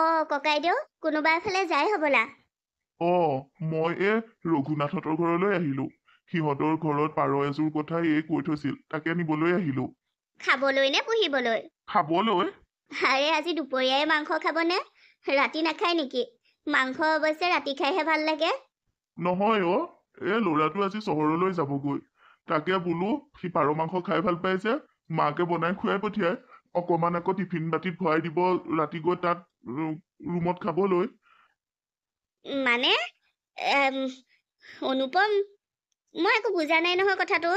অ ককাইদেউ কোনোবা এফালে যাই হবলা অ মই এই ৰঘুনাথহঁতৰ ঘৰলৈ আহিলো সিহঁতৰ ঘৰত পাৰ এযোৰ কথা এই কৈ থৈছিল তাকে নিবলৈ আহিলো খাবলৈ নে পুহিবলৈ খাবলৈ আৰে আজি দুপৰীয়াই মাংস খাবনে ৰাতি নাখায় নেকি মাংস অৱশ্যে ৰাতি খাইহে ভাল লাগে নহয় অ এই ল'ৰাটো আজি চহৰলৈ যাবগৈ তাকে বোলো সি পাৰ মাংস খাই ভাল পাই যে মাকে বনাই খুৱাই পঠিয়াই অকণমান আকৌ টিফিন বাতিত ভৰাই দিব ৰাতি গৈ তাত ৰুমত খাবলৈ মানে অনুপম মই একো বুজা নাই নহয় কথাটো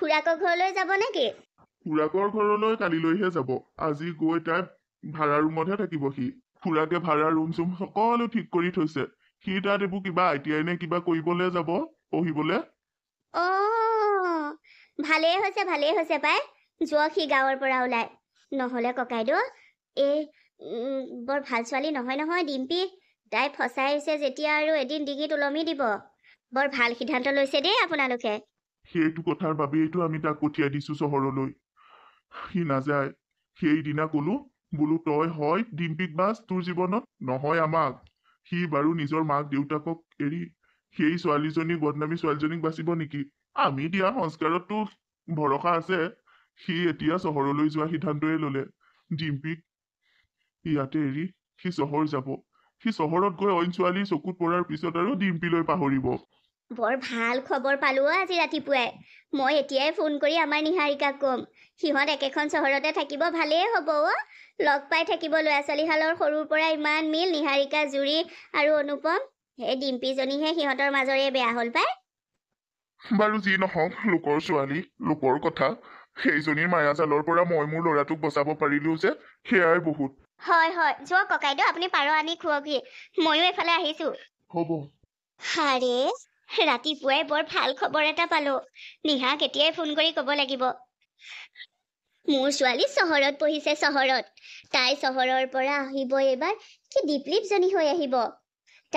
খুৰাকৰ ঘৰলৈ যাব নে কি খুৰাকৰ ঘৰলৈ কালিলৈহে যাব আজি গৈ তাই ভাড়া ৰুমতহে থাকিব সি খুৰাকে ভাড়া ৰুম চুম সকলো ঠিক কৰি থৈছে সি তাত এইবোৰ কিবা আই টি আই নে কিবা কৰিবলৈ যাব পঢ়িবলে অ ভালেই হৈছে ভালেই হৈছে পাই যোৱা সি গাঁৱৰ পৰা ওলাই নহলে ককাইদেউ এই বৰ ভাল ছোৱালী নহয় নহয় ডিম্পী তাই ফচাইছে যেতিয়া আৰু এদিন ডিঙিত ওলমি দিব বৰ ভাল সিদ্ধান্ত লৈছে দেই আপোনালোকে সেইটো কথাৰ বাবেইতো আমি তাক পঠিয়াই দিছো চহৰলৈ সি নাযায় সেইদিনা ক'লো বোলো তই হয় ডিম্পীক বাছ তোৰ জীৱনত নহয় আমাক সি বাৰু নিজৰ মাক দেউতাকক এৰি সেই ছোৱালীজনী বদনামী ছোৱালীজনীক বাচিব নেকি আমি দিয়া সংস্কাৰততো ভৰসা আছে সি এতিয়া চহৰলৈ যোৱা সিদ্ধান্তই ললে ডিম্পীক ইয়াতে এৰি সি চহৰ যাব সি চহৰত গৈ অইন ছোৱালী চকুত পৰাৰ পিছত আৰু ডিম্পীলৈ পাহৰিব বৰ ভাল খবৰ পালো আজি ৰাতিপুৱাই মই এতিয়াই ফোন কৰি আমাৰ নিহাৰিকাক ক'ম সিহঁত একেখন চহৰতে থাকিব ভালেই হ'ব অ' লগ পাই থাকিব ল'ৰা ছোৱালীহালৰ সৰুৰ পৰা ইমান মিল নিহাৰিকা জুৰি আৰু অনুপম এই ডিম্পীজনীহে সিহঁতৰ মাজৰে বেয়া হ'ল পাই বাৰু যি নহওক লোকৰ ছোৱালী লোকৰ কথা সেইজনী মায়াজালৰ পৰা মই মোৰ ল'ৰাটোক বচাব পাৰিলো যে সেয়াই বহুত হয় হয় যোৱা ককাইদেউ আপুনি পাৰ আনি খুৱাবি ময়ো এফালে আহিছো হ'ব হাৰে ৰাতিপুৱাই বৰ ভাল খবৰ এটা পালো নিহা কেতিয়াই ফোন কৰি ক'ব লাগিব মোৰ ছোৱালী চহৰত পঢ়িছে চহৰত তাই চহৰৰ পৰা আহিব এইবাৰ কি দীপলিপজনী হৈ আহিব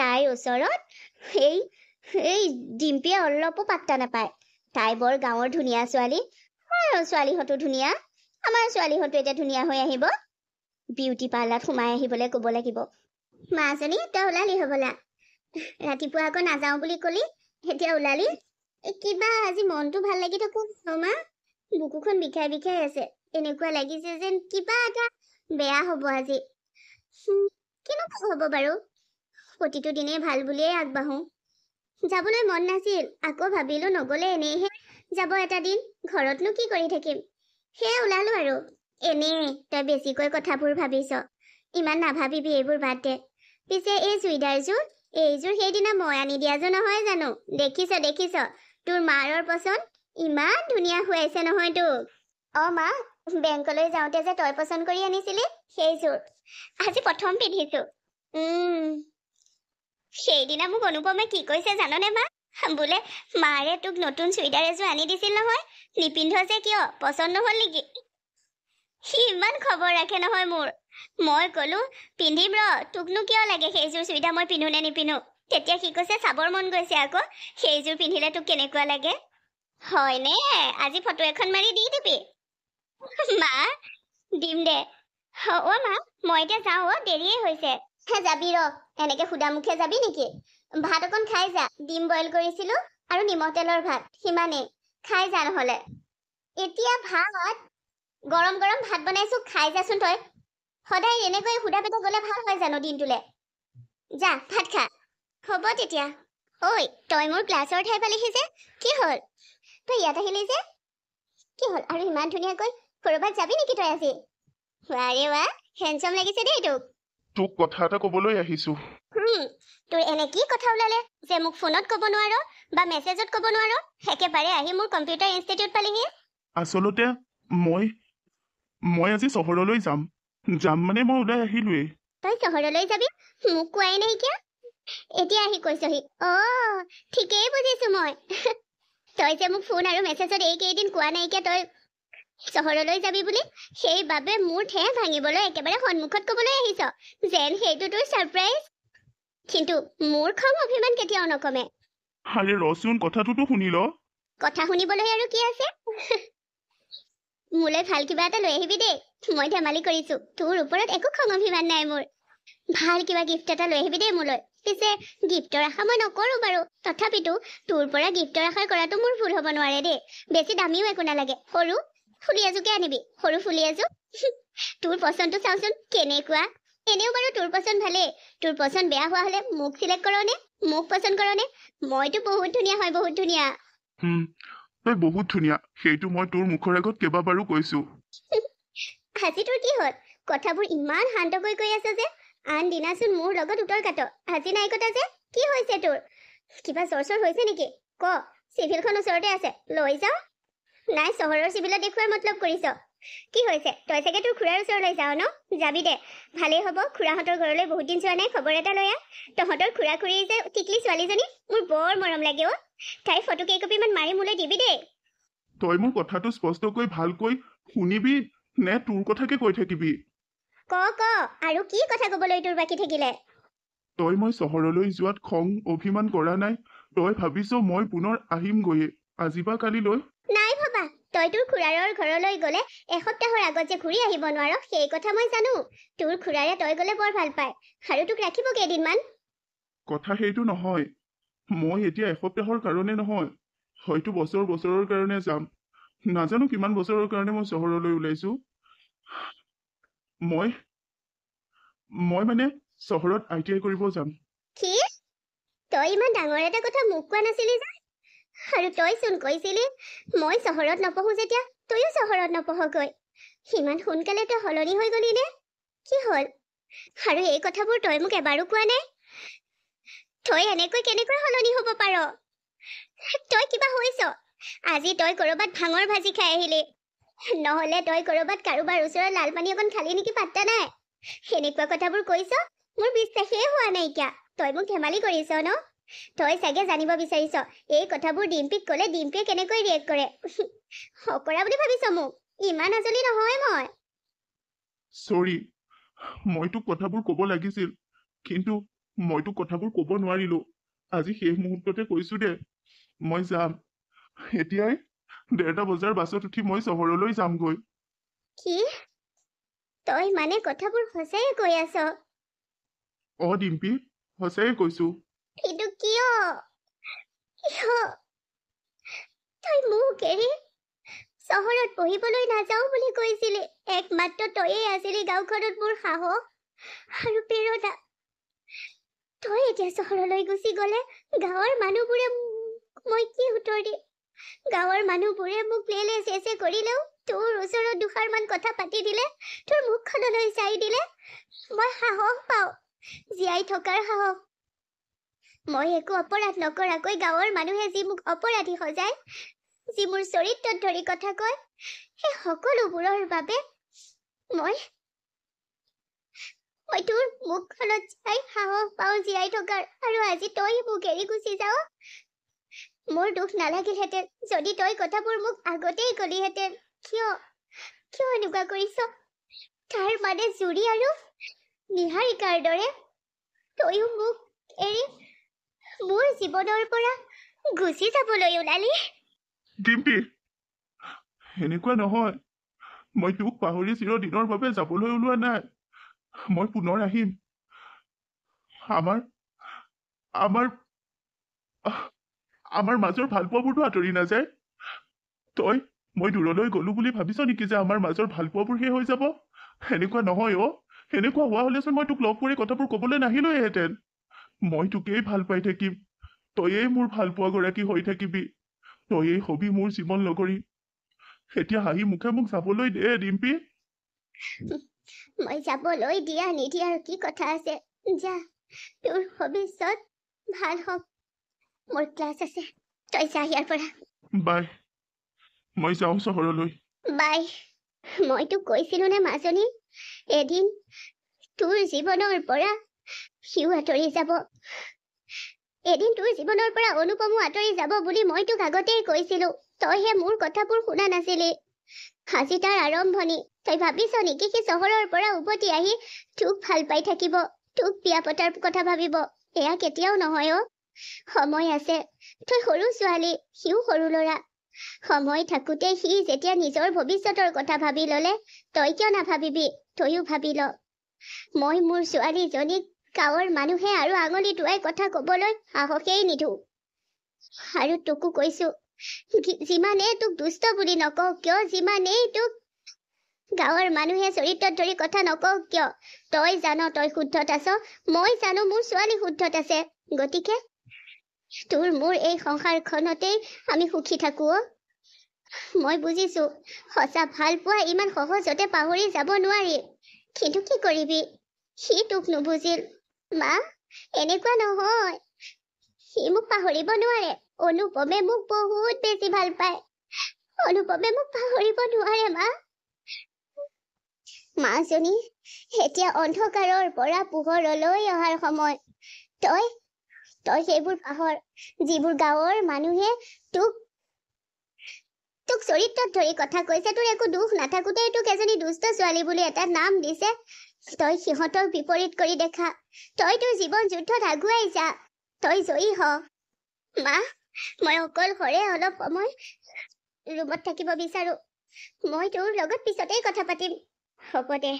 তাইৰ ওচৰত সেই সেই ডিম্পীয়ে অলপো পাত্তা নাপায় তাই বৰ গাঁৱৰ ধুনীয়া ছোৱালী আৰু ছোৱালীহঁতো ধুনীয়া আমাৰ ছোৱালীহঁতো এতিয়া ধুনীয়া হৈ আহিব বিউটি পাৰ্লাৰত সোমাই আহিবলৈ ক'ব লাগিব মাজনী এতিয়া ওলালি হ'বলা ৰাতিপুৱা আকৌ নাযাওঁ বুলি ক'লি এতিয়া ওলালি এই কিবা আজি মনটো ভাল লাগি থাকোঁ মা বুকুখন বিষাই বিষাই আছে এনেকুৱা লাগিছে যেন কিবা এটা বেয়া হ'ব আজি কেনেকুৱা হ'ব বাৰু প্ৰতিটো দিনেই ভাল বুলিয়েই আগবাঢ়ো যাবলৈ মন নাছিল আকৌ ভাবিলো নগ'লে এনেইহে যাব এটা দিন ঘৰতনো কি কৰি থাকিম সেয়ে ওলালো আৰু এনে তই বেছিকৈ কথাবোৰ ভাবিছ ইমান নাভাবিবি এইবোৰ বাদ দে পিছে এই চুইদাৰযোৰ এইযোৰ সেইদিনা মই আনি দিয়াযোৰ নহয় জানো দেখিছ দেখিছ তোৰ মাৰৰ পচন্দ ইমান ধুনীয়া হৈ আছে নহয় তোক অ মা বেংকলৈ যাওঁতে যে তই পচন্দ কৰি আনিছিলি সেইযোৰ আজি প্ৰথম পিন্ধিছো সেইদিনা মোক অনুপমে কি কৈছে জাননে মা বোলে মাৰে তোক নতুন চুইডাৰ এযোৰ আনি দিছিল নহয় নিপিন্ধ যে কিয় পচন্দ নহ'ল নেকি সি ইমান খবৰ ৰাখে নহয় মোৰ মই ক'লো পিন্ধিম ৰ তোকনো কিয় লাগে সেইযোৰ চুইডাৰ মই পিন্ধো নে নিপিন্ধো তেতিয়া সি কৈছে চাবৰ মন গৈছে আকৌ সেইযোৰ পিন্ধিলে তোক কেনেকুৱা লাগে হয়নে আজি ফটো এখন মাৰি দি দিবি মা দিম দে অ' মা মই এতিয়া যাওঁ অ' দেৰিয়ে হৈছে যাবি ৰ এনেকে এনেকৈ মুখে যাবি নেকি ভাত অকণ খাই যা ডিম বইল কৰিছিলোঁ আৰু নিমখ তেলৰ ভাত সিমানেই খাই যা নহ'লে এতিয়া ভাত গৰম গৰম ভাত বনাইছোঁ খাই যাচোন তই সদায় এনেকৈ সুধা পিঠা গ'লে ভাল হয় জানো দিনটোলৈ যা ভাত খা হ'ব তেতিয়া ঐ তই মোৰ ক্লাছৰ ঠাই পালিহি যে কি হ'ল তই ইয়াত আহিলি যে কি হ'ল আৰু ইমান ধুনীয়াকৈ ক'ৰবাত যাবি নেকি তই আজি ৱাৰে ৱাহ হেণ্ডচম লাগিছে দেই তোক তোক কথা এটা ক'বলৈ আহিছোঁ তোৰ এনে কি কথা ওলালে যে মোক ফোনত ক'ব নোৱাৰ বা মেছেজত ক'ব নোৱাৰ একেবাৰে আহি মোৰ কম্পিউটাৰ ইনষ্টিটিউট পালেহি আচলতে মই মই আজি চহৰলৈ যাম যাম মানে মই ওলাই আহিলোৱেই তই চহৰলৈ যাবি মোক কোৱাই নাই কিয় এতিয়া আহি কৈছহি অঁ ঠিকেই বুজিছো মই তই যে মোক ফোন আৰু মেছেজত এইকেইদিন কোৱা নাইকিয়া তই চহৰলৈ যাবি বুলি সেইবাবে মোৰ ঠেহ ভাঙিবলৈ একেবাৰে সন্মুখত ক'বলৈ আহিছ যেন সেইটো তোৰ ছাৰপ্ৰাইজ কিন্তু মোৰ খং অভিমান কেতিয়াও নকমে আৰে ৰচোন কথাটোতো শুনি ল কথা শুনিবলৈ আৰু কি আছে মোলৈ ভাল কিবা এটা লৈ আহিবি দেই মই ধেমালি কৰিছো তোৰ ওপৰত একো খং অভিমান নাই মোৰ ভাল কিবা গিফ্ট এটা লৈ আহিবি দেই মোলৈ পিছে গিফ্টৰ আশা মই নকৰোঁ বাৰু তথাপিতো তোৰ পৰা গিফ্টৰ আশা কৰাটো মোৰ ভুল হ'ব নোৱাৰে দেই বেছি দামীও একো নালাগে সৰু ফুলি এযোকে আনিবি সৰু ফুলি এযোৰ তোৰ পচন্দটো চাওঁচোন কেনেকুৱা এনেও বাৰু তোৰ পচন্দ ভালেই তোৰ পচন্দ বেয়া হোৱা হলে মোক চিলেক্ট কৰনে মোক পচন্দ কৰনে মইতো বহুত ধুনীয়া হয় বহুত ধুনীয়া তই বহুত ধুনীয়া সেইটো মই তোৰ মুখৰ আগত কেইবাবাৰো কৈছো আজি তোৰ কি হ'ল কথাবোৰ ইমান শান্তকৈ কৈ আছে যে আন দিনাচোন মোৰ লগত উত্তৰ কাট আজি নাই কটা যে কি হৈছে তোৰ কিবা চৰ হৈছে নেকি ক চিভিলখন ওচৰতে আছে লৈ যাও নাই চহৰৰ চিভিলত দেখুৱাৰ মতলব কৰিছ কি হৈছে তই চাগে তোৰ খুৰাৰ ওচৰলৈ যাওঁ ন যাবি দে ভালেই হ'ব খুৰাহঁতৰ ঘৰলৈ বহুত দিন যোৱা নাই খবৰ এটা লৈ তহঁতৰ খুৰা খুৰী যে টিকলি ছোৱালীজনী মোৰ বৰ মৰম লাগে অ' তাই ফটো কেইকপিমান মাৰি মোলৈ দিবি দেই তই মোৰ কথাটো স্পষ্টকৈ ভালকৈ শুনিবি নে তোৰ কথাকে কৈ থাকিবি ক ক আৰু কি কথা ক'বলৈ তোৰ বাকী থাকিলে তই মই চহৰলৈ যোৱাত খং অভিমান কৰা নাই তই ভাবিছ মই পুনৰ আহিমগৈয়ে আজি বা কালিলৈ নাই ভাবা তই তোৰ খুৰাৰৰ ঘৰলৈ গ'লে এসপ্তাহৰ আগত যে ঘূৰি আহিব নোৱাৰ সেই কথা মই জানো তোৰ খুৰাৰে তই গ'লে বৰ ভাল পায় আৰু তোক ৰাখিব কেইদিনমান কথা সেইটো নহয় মই এতিয়া এসপ্তাহৰ কাৰণে নহয় হয়তো বছৰ বছৰৰ কাৰণে যাম নাজানো কিমান বছৰৰ কাৰণে মই চহৰলৈ ওলাইছো মই মই মানে চহৰত আই টি আই কৰিব যাম কি তই ইমান ডাঙৰ এটা কথা মোক কোৱা নাছিলি যে আৰু তই চোন কৈছিলি মই চহৰত নপঢ়ো যেতিয়া তইও চহৰত নপঢ়গৈ সিমান সোনকালে তই সলনি হৈ গলি নে কি হল আৰু এই কথাবোৰ তই মোক এবাৰো কোৱা নাই তই এনেকৈ কেনেকৈ সলনি হব পাৰ তই কিবা হৈছ আজি তই কৰবাত ভাঙৰ ভাজি খাই আহিলি নহলে তই কৰবাত কাৰোবাৰ ওচৰত লালপানী অকণ খালি নেকি পাত্তা নাই সেনেকুৱা কথাবোৰ কৈছ মোৰ বিশ্বাসেই হোৱা নাইকিয়া তই মোক ধেমালি কৰিছ ন তই চাগে জানিব বিচাৰিছ এই কথাবোৰ ডিম্পিক ক'লে ডিম্পিয়ে কেনেকৈ ৰিয়েক্ট কৰে অকৰা বুলি ভাবিছ মোক ইমান আজলি নহয় মই চৰি মইতো কথাবোৰ ক'ব লাগিছিল কিন্তু মইতো কথাবোৰ ক'ব নোৱাৰিলো আজি সেই মুহূৰ্ততে কৈছো দে মই যাম এতিয়াই ডেৰটা বজাৰ বাছত উঠি মই চহৰলৈ যামগৈ কি তই মানে কথাবোৰ সঁচাই কৈ আছ অ ডিম্পী সঁচাই কৈছো এইটো কিয় কিয় তই মোক এৰি চহৰত পঢ়িবলৈ নাযাওঁ বুলি কৈছিলি একমাত্ৰ তয়েই আছিলি গাঁওখনত মোৰ সাহস আৰু প্ৰেৰণা তই এতিয়া চহৰলৈ গুচি গ'লে গাঁৱৰ মানুহবোৰে মই কি উত্তৰ দিম গাঁৱৰ মানুহবোৰে মোক লেলে চেচে কৰিলেও তোৰ ওচৰত দুষাৰমান কথা পাতি দিলে তোৰ মুখখনলৈ চাই দিলে মই সাহস পাওঁ জীয়াই থকাৰ সাহস মই একো অপৰাধ নকৰাকৈ গাঁৱৰ মানুহে যি মোক অপৰাধী সজায় যি মোৰ চৰিত্ৰত ধৰি কথা কয় সেই সকলোবোৰৰ বাবে মই মই তোৰ মুখখনত চাই সাহস পাওঁ জীয়াই থকাৰ আৰু আজি তই মোক এৰি গুচি যাৱ মোৰ দুখ নালাগিলহেঁতেন যদি তই কথাবোৰ মোক আগতেই ক'লিহেঁতেন কিয় কিয় এনেকুৱা কৰিছ তাৰ মানে জুৰি আৰু নিহাৰিকাৰ দৰে তয়ো মোক এৰি মোৰ জীৱনৰ পৰা গুচি যাবলৈ ওলালি ডিম্পী এনেকুৱা নহয় মই তোক পাহৰি চিৰদিনৰ বাবে যাবলৈ ওলোৱা নাই মই পুনৰ আহিম আমাৰ আমাৰ আমাৰ মাজৰ ভালপোৱাবোৰতো আঁতৰি নাযায় তই মই দূৰলৈ গ'লো বুলি ভাবিছ নেকি যে আমাৰ মাজৰ ভাল পোৱাবোৰ শেষ হৈ যাব সেনেকুৱা নহয় অ' সেনেকুৱা হোৱা হ'লেচোন মই তোক লগ কৰি কথাবোৰ ক'বলৈ নাহিলোৱেহেঁতেন মই তোকেই ভাল পাই থাকিম তয়েই মোৰ ভালপোৱা গৰাকী হৈ থাকিবি তয়েই হবি মোৰ জীৱন লগৰী এতিয়া আহি মুখে মোক যাবলৈ দে ডিম্পি মই যাবলৈ দিয়া নিদিয়াৰ কি কথা আছে যা তোৰ ভৱিষ্যত ভাল হওক মোৰ ক্লাছ আছে তই যা ইয়াৰ পৰা বাই মই যাওঁ চহৰলৈ বাই মই তোক কৈছিলো নে মাজনী এদিন তোৰ জীৱনৰ পৰা সিও আঁতৰি যাব এদিন তোৰ জীৱনৰ পৰা অনুপমো আঁতৰি যাব বুলি মই তোক আগতেই কৈছিলো তইহে মোৰ কথাবোৰ শুনা নাছিলি আজি তাৰ আৰম্ভণি তই ভাবিছ নেকি সি চহৰৰ পৰা উভতি আহি তোক ভাল পাই থাকিব তোক বিয়া পতাৰ কথা ভাবিব এয়া কেতিয়াও নহয় অ সময় আছে তই সৰু ছোৱালী সিও সৰু ল'ৰা সময় থাকোতে সি যেতিয়া নিজৰ ভৱিষ্যতৰ কথা ভাবি ল'লে তই কিয় নাভাবিবি তইও ভাবি ল মই মোৰ ছোৱালীজনীক গাঁৱৰ মানুহে আৰু আঙুলি দুৱাই কথা কবলৈ সাহসেই নিদো আৰু তোকো কৈছো যিমানেই তোক দুষ্ট বুলি নকওঁ কিয় যিমানেই তোক গাঁৱৰ মানুহে চৰিত্ৰত ধৰি কথা নকওঁ কিয় তই জান তই শুদ্ধত আছ মই জানো মোৰ ছোৱালী শুদ্ধত আছে গতিকে তোৰ মোৰ এই সংসাৰখনতেই আমি সুখী থাকো অ মই বুজিছো সঁচা ভাল পোৱা ইমান সহজতে পাহৰি যাব নোৱাৰি কিন্তু কি কৰিবি সি তোক নুবুজিল মা এনেকুৱা নহয় সি মোক পাহৰিব নোৱাৰে অনুপমে মোক বহুত বেছি ভাল পায় অনুপমে মোক পাহৰিব নোৱাৰে মা মাজনী এতিয়া অন্ধকাৰৰ পৰা পোহৰলৈ অহাৰ সময় তই তই সেইবোৰ পাহৰ যিবোৰ গাঁৱৰ মানুহে তোক তোক চৰিত্ৰত ধৰি কথা কৈছে তোৰ একো দুখ নাথাকোতে তোক এজনী দুষ্ট ছোৱালী বুলি এটা নাম দিছে তই সিহঁতক বিপৰীত কৰি দেখা তই তোৰ জীৱন যুদ্ধত আগুৱাই যা তই জয়ী হ মা মই অকল হৰে অলপ সময় ৰুমত থাকিব বিচাৰো মই তোৰ লগত পিছতেই কথা পাতিম হব দে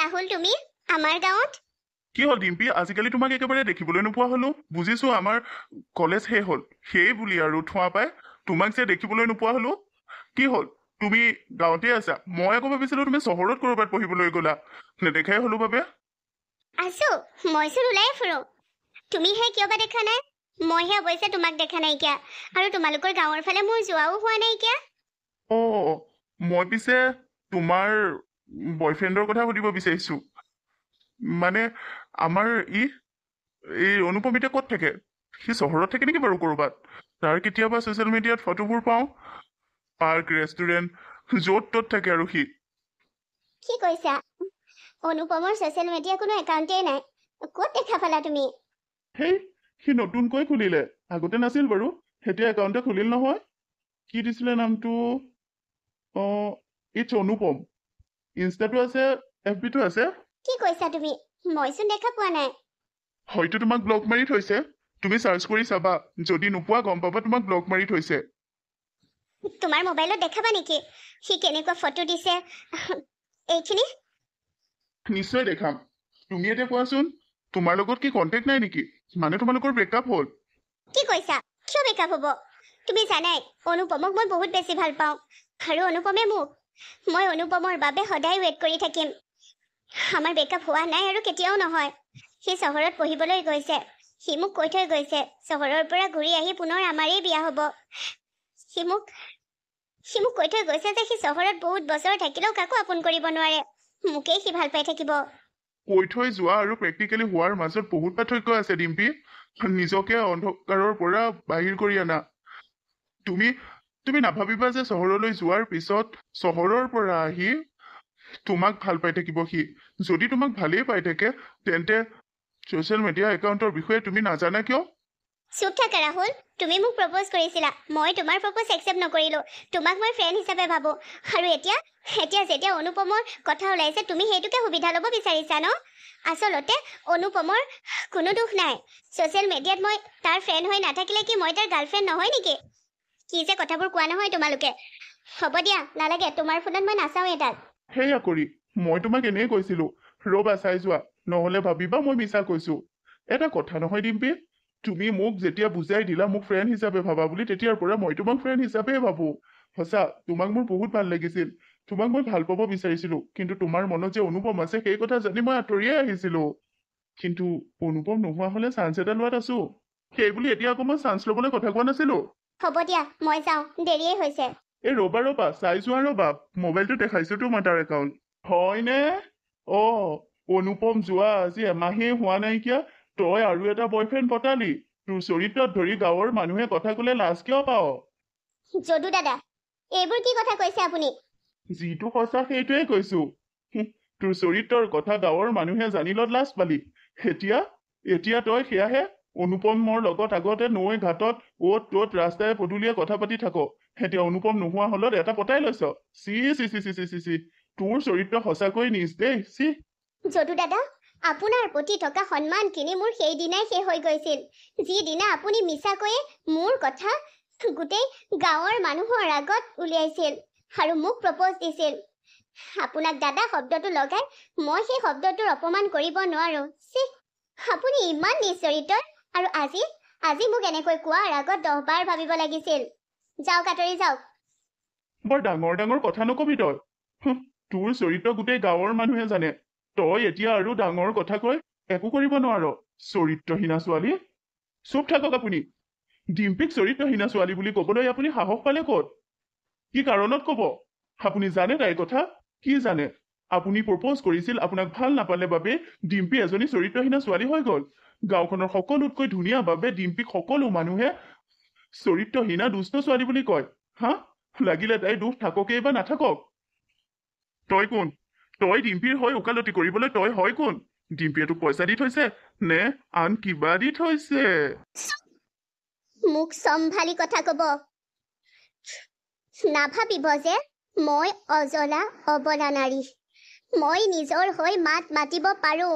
ৰাহুল তুমি আমাৰ গাঁৱত কি হ'ল ডিম্পি আজিকালি তোমাক একেবাৰে দেখিবলৈ নোপোৱা হ'লো বুজিছো আমাৰ কলেজ শেষ হ'ল সেই বুলি আৰু থোৱা পাই তোমাক যে দেখিবলৈ নোপোৱা হ'লো কি হ'ল তুমি গাঁৱতে আছা মই আকৌ ভাবিছিলো তুমি চহৰত ক'ৰবাত পঢ়িবলৈ গ'লা নেদেখাই হ'লো বাবে আছো মইচোন ওলাই ফুৰো তুমিহে কিয় বা দেখা নাই মইহে অৱশ্যে তোমাক দেখা নাইকিয়া আৰু তোমালোকৰ গাঁৱৰ ফালে মোৰ যোৱাও হোৱা নাইকিয়া অ মই পিছে তোমাৰ বয়ফ্ৰেণ্ডৰ কথা সুধিব বিচাৰিছো মানে আমাৰ ই এই অনুপমিতা ক'ত থাকে সি চহৰত থাকে নেকি বাৰু ক'ৰবাত তাৰ কেতিয়াবা ছ'চিয়েল মিডিয়াত ফটোবোৰ পাওঁ পাৰ্ক ৰেষ্টুৰেণ্ট য'ত ত'ত থাকে আৰু সি কি কৈছা অনুপমৰ ছ'চিয়েল মিডিয়া কোনো একাউণ্টেই নাই ক'ত দেখা পালা তুমি হেই সি নতুনকৈ খুলিলে আগতে নাছিল বাৰু সেতিয়া একাউণ্টে খুলিল নহয় কি দিছিলে নামটো অঁ ইটছ অনুপম ইনষ্টাটো আছে এফ বিটো আছে কি কৈছা তুমি মইচোন দেখা পোৱা নাই হয়তো তোমাক ব্লগ মাৰি থৈছে তুমি চাৰ্চ কৰি চাবা যদি নোপোৱা গম পাবা তোমাক ব্লগ মাৰি থৈছে তোমাৰ মোবাইলত দেখাবা নেকি সি কেনেকুৱা ফটো দিছে এইখিনি নিশ্চয় দেখাম তুমি এতিয়া কোৱাচোন তোমাৰ লগত কি কণ্টেক্ট নাই নেকি মানে তোমালোকৰ ব্ৰেকআপ হ'ল কি কৈছা কিয় ব্ৰেকআপ হ'ব তুমি জানাই অনুপমক মই বহুত বেছি ভাল পাওঁ আৰু অনুপমে মোক মই অনুপমৰ বাবে সদায় ৱেইট কৰি থাকিম আমাৰ ব্ৰেকআপ হোৱা নাই আৰু কেতিয়াও নহয় সি চহৰত পঢ়িবলৈ গৈছে সি মোক কৈ থৈ গৈছে চহৰৰ পৰা ঘূৰি আহি পুনৰ আমাৰেই বিয়া হ'ব সি মোক সি মোক কৈ থৈ গৈছে যে সি চহৰত বহুত বছৰ থাকিলেও কাকো আপোন কৰিব নোৱাৰে মোকেই সি ভাল পাই থাকিব কৈ থৈ যোৱা আৰু প্ৰেক্টিকেলি হোৱাৰ মাজত বহুত পাৰ্থক্য আছে ডিম্পি নিজকে অন্ধকাৰৰ পৰা বাহিৰ কৰি আনা তুমি তুমি নাভাবিবা যে চহৰলৈ যোৱাৰ পিছত চহৰৰ পৰা আহি তোমাক ভাল পাই থাকিব সি যদি তোমাক ভালেই পাই থাকে তেন্তে ছচিয়েল মিডিয়া একাউণ্টৰ বিষয়ে তুমি নাজানা কিয় চুপ থাকা ৰাহুল তুমি মোক প্ৰপ'জ কৰিছিলা মই তোমাৰ প্ৰপ'জ একচেপ্ট নকৰিলোঁ তোমাক মই ফ্ৰেণ্ড হিচাপে ভাবোঁ আৰু এতিয়া এতিয়া যেতিয়া অনুপমৰ কথা ওলাইছে তুমি সেইটোকে সুবিধা ল'ব বিচাৰিছা ন আচলতে অনুপমৰ কোনো দুখ নাই ছ'চিয়েল মিডিয়াত মই তাৰ ফ্ৰেণ্ড হৈ নাথাকিলে কি মই তাৰ গাৰ্লফ্ৰেণ্ড নহয় নেকি কি যে কথাবোৰ কোৱা নহয় তোমালোকে হ'ব দিয়া নালাগে তোমাৰ ফোনত মই নাচাওঁৱে তাক সেয়া কৰি মই তোমাক এনেই কৈছিলোঁ ৰ'বা চাই যোৱা নহ'লে ভাবিবা মই মিছা কৈছোঁ এটা কথা নহয় ডিম্পী তুমি মোক যেতিয়া বুজাই দিলা মোক ফ্ৰেণ্ড হিচাপে ভাবা বুলি তেতিয়াৰ পৰা মই তোমাক ফ্ৰেণ্ড হিচাপেই ভাবোঁ সঁচা তোমাক মোৰ বহুত ভাল লাগিছিল তোমাক মই ভাল পাব বিচাৰিছিলোঁ কিন্তু তোমাৰ মনত যে অনুপম আছে সেই কথা জানি মই আঁতৰিয়েই আহিছিলোঁ কিন্তু অনুপম নোহোৱা হ'লে চাঞ্চ এটা লোৱাত আছো সেইবুলি এতিয়া আকৌ মই চাঞ্চ ল'বলৈ কথা কোৱা নাছিলো হ'ব দিয়া মই যাওঁ দেৰিয়েই হৈছে এই ৰবা ৰবা চাই যোৱা ৰবা মোবাইলটো দেখাইছো তোমাৰ তাৰ একাউণ্ট হয়নে অ অনুপম যোৱা আজি এমাহেই হোৱা নাইকিয়া তই আৰু এটা বয়ফ্ৰেণ্ড পতালি তোৰ চৰিত্ৰত ধৰি গাঁৱৰ মানুহে কথা ক'লে লাজ কিয় পাৱ যদু দাদা এইবোৰ কি কথা কৈছে আপুনি যিটো সঁচা সেইটোৱে কৈছো তোৰ চৰিত্ৰৰ কথা গাঁৱৰ মানুহে জানিলত লাজ পালি এতিয়া এতিয়া তই সেয়াহে অনুপমৰ লগত আগতে নৈ ঘাটত অত তত ৰাস্তাই পদূলিয়ে কথা পাতি থাক এতিয়া অনুপম নোহোৱা হলত এটা পতাই লৈছ চি চি চি চি চি চি তোৰ চৰিত্ৰ সঁচাকৈ নিজ দেই চি যদু দাদা আপোনাৰ প্ৰতি থকা সন্মানখিনি মোৰ সেইদিনাই শেষ হৈ গৈছিল যিদিনা আপুনি মিছাকৈয়ে মোৰ কথা গোটেই গাঁৱৰ মানুহৰ আগত উলিয়াইছিল আৰু মোক প্ৰপ'জ দিছিল আপোনাক দাদা শব্দটো লগাই মই সেই শব্দটোৰ অপমান কৰিব নোৱাৰোঁ চিহ আপুনি ইমান নিশ্চৰিতৰ আৰু আজি আজি মোক এনেকৈ কোৱাৰ আগত দহবাৰ ভাবিব লাগিছিল যাওক আঁতৰি যাওক বৰ ডাঙৰ ডাঙৰ কথা নক'বি তই তোৰ চৰিত্ৰ গোটেই গাঁৱৰ মানুহে জানে তই এতিয়া আৰু ডাঙৰ কথা কৈ একো কৰিব নোৱাৰ চৰিত্ৰহীনা ছোৱালী চুপ থাকক আপুনি ডিম্পিক চৰিত্ৰহীনা ছোৱালী বুলি ক'বলৈ আপুনি সাহস পালে ক'ত কি কাৰণত ক'ব আপুনি জানে তাই কথা কি জানে আপুনি প্ৰপ'জ কৰিছিল আপোনাক ভাল নাপালে বাবে ডিম্পী এজনী চৰিত্ৰহীনা ছোৱালী হৈ গ'ল গাঁওখনৰ সকলোতকৈ ধুনীয়া বাবে ডিম্পীক সকলো মানুহে চৰিত্ৰহীনা দুষ্ট ছোৱালী বুলি কয় হা লাগিলে তাই দুখ থাককেই বা নাথাকক তই কোন তই ডিম্পীৰ হৈ ওকালতি কৰিবলৈ তই হয় কোন ডিম্পীয়ে তোক পইচা দি থৈছে নে আন কিবা দি থৈছে মোক চম্ভালি কথা কব নাভাবিব যে মই অজলা অবলা নাৰী মই নিজৰ হৈ মাত মাতিব পাৰো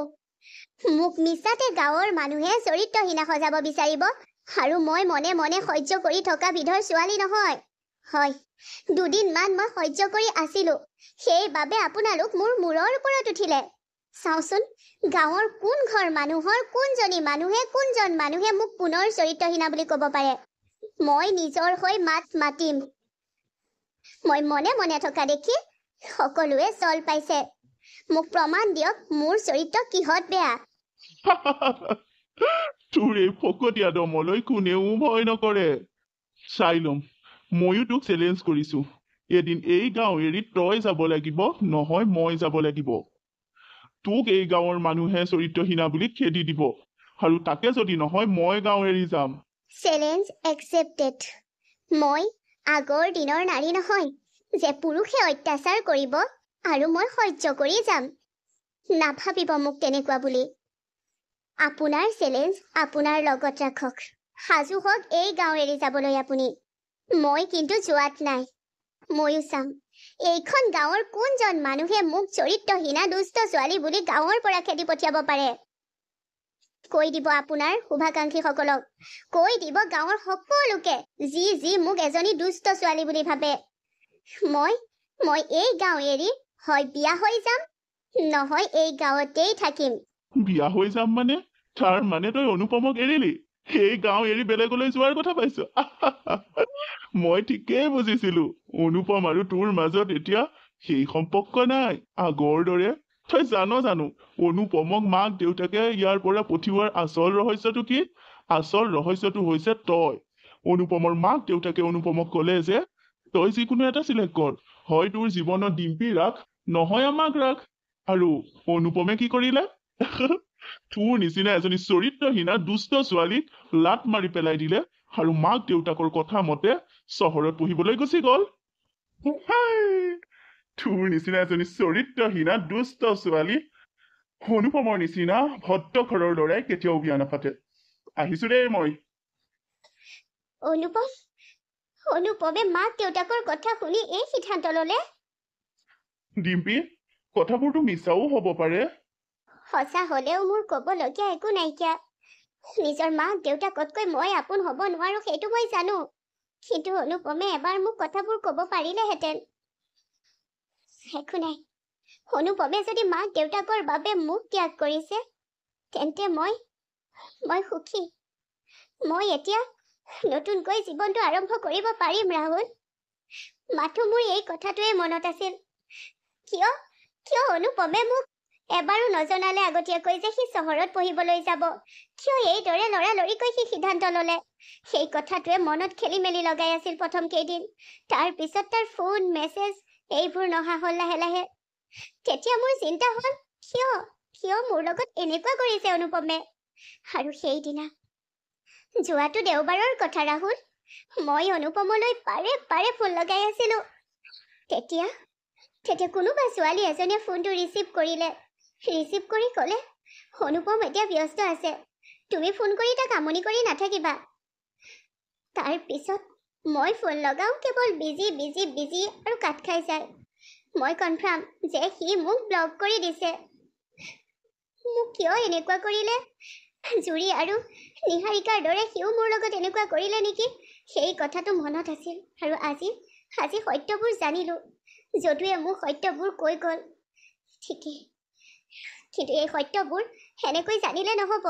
মোক মিছাতে গাঁৱৰ মানুহে চৰিত্ৰহীনা সজাব বিচাৰিব আৰু মই মনে মনে সহ্য কৰি থকা বিধৰ ছোৱালী নহয় হয় দুদিন মান মই সহ্য কৰি আছিলো সেইবাবে আপোনালোক মোৰ মূৰৰ ওপৰত উঠিলে চাওঁচোন গাঁৱৰ কোন ঘৰ মানুহৰ কোনজনী মানুহে কোনজন মানুহে মোক পুনৰ চৰিত্ৰহীনা বুলি ক'ব পাৰে মই নিজৰ হৈ মাত মাতিম মই মনে মনে থকা দেখি সকলোৱে চল পাইছে মোক প্ৰমাণ দিয়ক মোৰ চৰিত্ৰ কিহত বেয়া তোৰ এই ফকটীয়া দমলৈ কোনেও ভয় নকৰে চাই ল'ম ময়ো তোক চেলেঞ্জ এদিন এই গাঁও এৰি তই যাব লাগিব নহয় মই যাব লাগিব তোক এই গাঁৱৰ মানুহে চৰিত্ৰহীনা বুলি খেদি দিব আৰু তাকে যদি নহয় মই গাঁও এৰি যাম চেলেঞ্জ একচেপ্টেড মই আগৰ দিনৰ নাৰী নহয় যে পুৰুষে অত্যাচাৰ কৰিব আৰু মই সহ্য কৰি যাম নাভাবিব মোক তেনেকুৱা বুলি আপোনাৰ চেলেঞ্জ আপোনাৰ লগত ৰাখক সাজু হওক এই গাঁও এৰি যাবলৈ আপুনি মই কিন্তু যোৱাত নাই ময়ো চাম এইখন গাঁৱৰ কোনজন মানুহে মোক চৰিত্ৰহীনা দুষ্ট ছোৱালী বুলি গাঁৱৰ পৰা খেদি পঠিয়াব পাৰে কৈ দিব আপোনাৰ শুভাকাংক্ষীসকলক কৈ দিব গাঁৱৰ সকলোকে যি যি মোক এজনী দুষ্ট ছোৱালী বুলি ভাবে মই মই এই গাঁও এৰি হয় বিয়া হৈ যাম নহয় এই গাঁৱতেই থাকিম বিয়া হৈ যাম মানে তাৰ মানে তই অনুপমক এৰিলি সেই গাঁও এৰি বেলেগলৈ যোৱাৰ কথা পাইছ মই ঠিকেই বুজিছিলো অনুপম আৰু তোৰ মাজত এতিয়া সেই সম্পৰ্ক নাই আগৰ দৰে তই জান জানো অনুপমক মাক দেউতাকে ইয়াৰ পৰা পঠিওৱাৰ আচল ৰহস্যটো কি আচল ৰহস্যটো হৈছে তই অনুপমৰ মাক দেউতাকে অনুপমক কলে যে তই যিকোনো এটা চিলেক্ট কৰ হয় তোৰ জীৱনত ডিম্পী ৰাখ নহয় আমাক ৰাখ আৰু অনুপমে কি কৰিলে তোৰ নিচিনা এজনী চৰিত্ৰহীনা দুষ্ট ছোৱালীক লাট মাৰি পেলাই দিলে আৰু মাক দেউতাকৰ কথা মতে চহৰত পঢ়িবলৈ গুচি গল তোৰ নিচিনা এজনী চৰিত্ৰহীনা দুষ্ট ছোৱালী অনুপমৰ নিচিনা ভট্ট ঘৰৰ দৰাই কেতিয়াও বিয়া নাফাটে আহিছো দেই মই অনুপম অনুপমে মাক দেউতাকৰ কথা শুনি এই সিদ্ধান্ত ললে ডিম্পী কথাবোৰতো মিছাও হব পাৰে সঁচা হলেও মোৰ ক'বলগীয়া একো নাইকিয়া নিজৰ মাক দেউতাকতকৈ মই আপোন হ'ব নোৱাৰো সেইটো মই জানো কিন্তু অনুপমে এবাৰ মোক কথাবোৰ ক'ব পাৰিলেহেঁতেন একো নাই অনুপমে যদি মাক দেউতাকৰ বাবে মোক ত্যাগ কৰিছে তেন্তে মই মই সুখী মই এতিয়া নতুনকৈ জীৱনটো আৰম্ভ কৰিব পাৰিম ৰাহুল মাথো মোৰ এই কথাটোৱে মনত আছিল কিয় কিয় অনুপমে মোক এবাৰো নজনালে আগতীয়াকৈ যে সি চহৰত পঢ়িবলৈ যাব কিয় এইদৰে লৰালৰিকৈ সি সিদ্ধান্ত ল'লে সেই কথাটোৱে মনত খেলি মেলি লগাই আছিল প্ৰথম কেইদিন তাৰপিছত তাৰ ফোন মেছেজ এইবোৰ নহা হ'ল লাহে লাহে তেতিয়া মোৰ চিন্তা হ'ল কিয় কিয় মোৰ লগত এনেকুৱা কৰিছে অনুপমে আৰু সেইদিনা যোৱাটো দেওবাৰৰ কথা ৰাহুল মই অনুপমলৈ পাৰে পাৰে ফোন লগাই আছিলো তেতিয়া তেতিয়া কোনোবা ছোৱালী এজনীয়ে ফোনটো ৰিচিভ কৰিলে ৰিচিভ কৰি ক'লে অনুপম এতিয়া ব্যস্ত আছে তুমি ফোন কৰি তাক আমনি কৰি নাথাকিবা তাৰ পিছত মই ফোন লগাওঁ কেৱল বিজি বিজি বিজি আৰু কাঠ খাই যায় মই কনফাৰ্ম যে সি মোক ব্লক কৰি দিছে মোক কিয় এনেকুৱা কৰিলে জুৰি আৰু নিহাৰিকাৰ দৰে সিও মোৰ লগত এনেকুৱা কৰিলে নেকি সেই কথাটো মনত আছিল আৰু আজি আজি সত্যবোৰ জানিলোঁ যদুৱে মোৰ সত্যবোৰ কৈ গ'ল ঠিকেই কিন্তু এই সত্যবোৰ সেনেকৈ জানিলে নহ'ব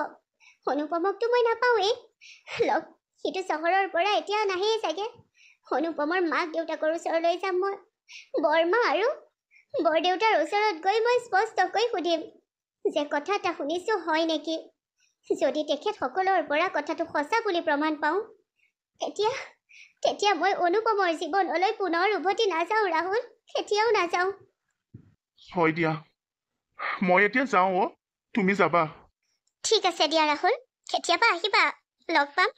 অনুপমকতো মই নাপাওঁৱেই লগ সিটো চহৰৰ পৰা এতিয়া নাহেই চাগে অনুপমৰ মাক দেউতাকৰ ওচৰলৈ যাম মই বৰমা আৰু বৰদেউতাৰ ওচৰত গৈ মই স্পষ্টকৈ সুধিম যে কথা এটা শুনিছোঁ হয় নেকি যদি তেখেতসকলৰ পৰা কথাটো সঁচা বুলি প্ৰমাণ পাওঁ তেতিয়া তেতিয়া মই অনুপমৰ জীৱনলৈ পুনৰ উভতি নাযাওঁ ৰাহুল কেতিয়াও নাযাওঁ হয় দিয়া মই এতিয়া যাওঁ অ তুমি যাবা ঠিক আছে দিয়া ৰাহুল কেতিয়াবা আহিবা লগ পাম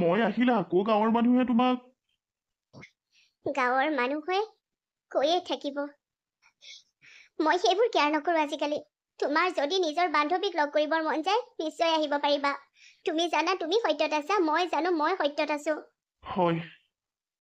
মই আহিলে আকৌ গাঁৱৰ মানুহে তোমাক গাঁৱৰ মানুহে কৈয়ে থাকিব মই সেইবোৰ কেয়াৰ নকৰোঁ আজিকালি তোমাৰ যদি নিজৰ বান্ধৱীক লগ কৰিবৰ মন যায় নিশ্চয় আহিব পাৰিবা তুমি জানা তুমি সত্যত আছা মই জানো মই সত্যত আছো হয়